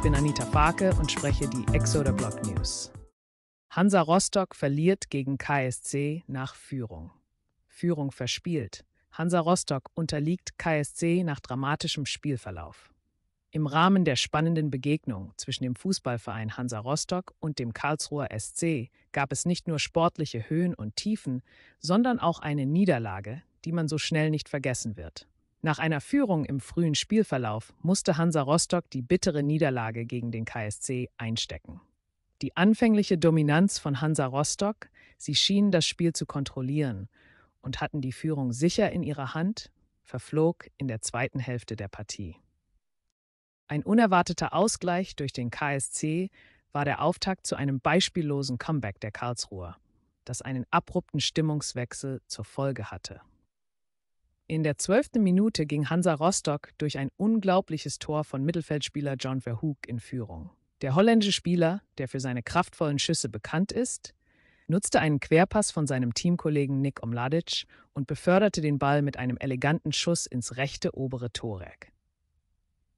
Ich bin Anita Farke und spreche die Exoder Block News. Hansa Rostock verliert gegen KSC nach Führung. Führung verspielt. Hansa Rostock unterliegt KSC nach dramatischem Spielverlauf. Im Rahmen der spannenden Begegnung zwischen dem Fußballverein Hansa Rostock und dem Karlsruher SC gab es nicht nur sportliche Höhen und Tiefen, sondern auch eine Niederlage, die man so schnell nicht vergessen wird. Nach einer Führung im frühen Spielverlauf musste Hansa Rostock die bittere Niederlage gegen den KSC einstecken. Die anfängliche Dominanz von Hansa Rostock, sie schienen das Spiel zu kontrollieren und hatten die Führung sicher in ihrer Hand, verflog in der zweiten Hälfte der Partie. Ein unerwarteter Ausgleich durch den KSC war der Auftakt zu einem beispiellosen Comeback der Karlsruher, das einen abrupten Stimmungswechsel zur Folge hatte. In der zwölften Minute ging Hansa Rostock durch ein unglaubliches Tor von Mittelfeldspieler John Verhoek in Führung. Der holländische Spieler, der für seine kraftvollen Schüsse bekannt ist, nutzte einen Querpass von seinem Teamkollegen Nick Omladic und beförderte den Ball mit einem eleganten Schuss ins rechte obere Torreck.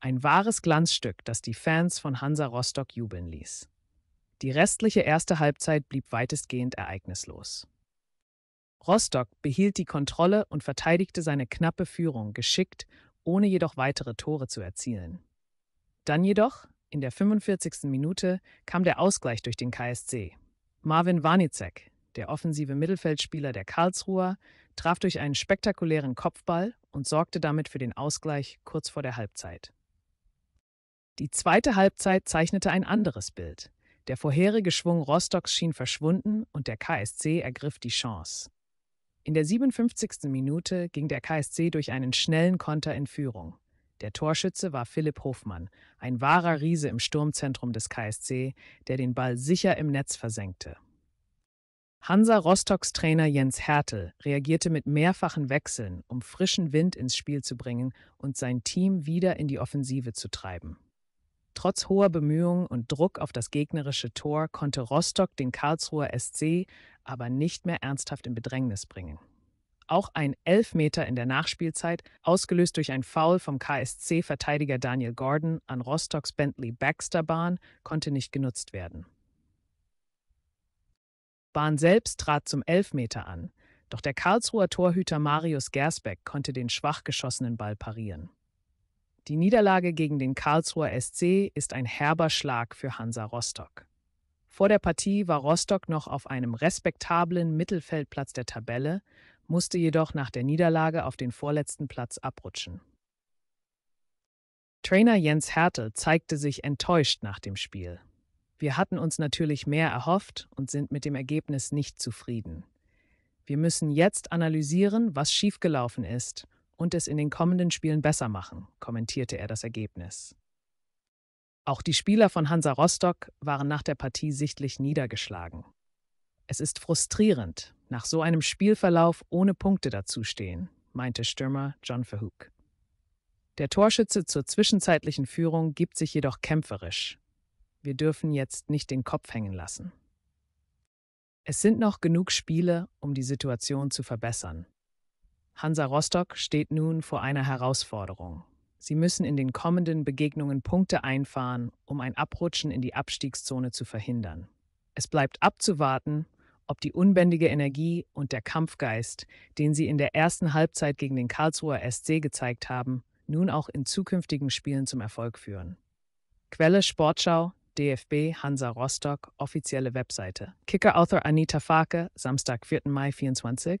Ein wahres Glanzstück, das die Fans von Hansa Rostock jubeln ließ. Die restliche erste Halbzeit blieb weitestgehend ereignislos. Rostock behielt die Kontrolle und verteidigte seine knappe Führung geschickt, ohne jedoch weitere Tore zu erzielen. Dann jedoch, in der 45. Minute, kam der Ausgleich durch den KSC. Marvin Warnicek, der offensive Mittelfeldspieler der Karlsruher, traf durch einen spektakulären Kopfball und sorgte damit für den Ausgleich kurz vor der Halbzeit. Die zweite Halbzeit zeichnete ein anderes Bild. Der vorherige Schwung Rostocks schien verschwunden und der KSC ergriff die Chance. In der 57. Minute ging der KSC durch einen schnellen Konter in Führung. Der Torschütze war Philipp Hofmann, ein wahrer Riese im Sturmzentrum des KSC, der den Ball sicher im Netz versenkte. Hansa Rostocks Trainer Jens Hertel reagierte mit mehrfachen Wechseln, um frischen Wind ins Spiel zu bringen und sein Team wieder in die Offensive zu treiben. Trotz hoher Bemühungen und Druck auf das gegnerische Tor konnte Rostock den Karlsruher SC aber nicht mehr ernsthaft in Bedrängnis bringen. Auch ein Elfmeter in der Nachspielzeit, ausgelöst durch ein Foul vom KSC-Verteidiger Daniel Gordon an Rostocks Bentley Baxter Bahn, konnte nicht genutzt werden. Bahn selbst trat zum Elfmeter an, doch der Karlsruher Torhüter Marius Gersbeck konnte den schwach geschossenen Ball parieren. Die Niederlage gegen den Karlsruher SC ist ein herber Schlag für Hansa Rostock. Vor der Partie war Rostock noch auf einem respektablen Mittelfeldplatz der Tabelle, musste jedoch nach der Niederlage auf den vorletzten Platz abrutschen. Trainer Jens Hertel zeigte sich enttäuscht nach dem Spiel. Wir hatten uns natürlich mehr erhofft und sind mit dem Ergebnis nicht zufrieden. Wir müssen jetzt analysieren, was schiefgelaufen ist und es in den kommenden Spielen besser machen, kommentierte er das Ergebnis. Auch die Spieler von Hansa Rostock waren nach der Partie sichtlich niedergeschlagen. Es ist frustrierend, nach so einem Spielverlauf ohne Punkte dazustehen, meinte Stürmer John Verhoek. Der Torschütze zur zwischenzeitlichen Führung gibt sich jedoch kämpferisch. Wir dürfen jetzt nicht den Kopf hängen lassen. Es sind noch genug Spiele, um die Situation zu verbessern, Hansa Rostock steht nun vor einer Herausforderung. Sie müssen in den kommenden Begegnungen Punkte einfahren, um ein Abrutschen in die Abstiegszone zu verhindern. Es bleibt abzuwarten, ob die unbändige Energie und der Kampfgeist, den sie in der ersten Halbzeit gegen den Karlsruher SC gezeigt haben, nun auch in zukünftigen Spielen zum Erfolg führen. Quelle Sportschau, DFB Hansa Rostock, offizielle Webseite. Kicker-Author Anita Farke, Samstag, 4. Mai 24.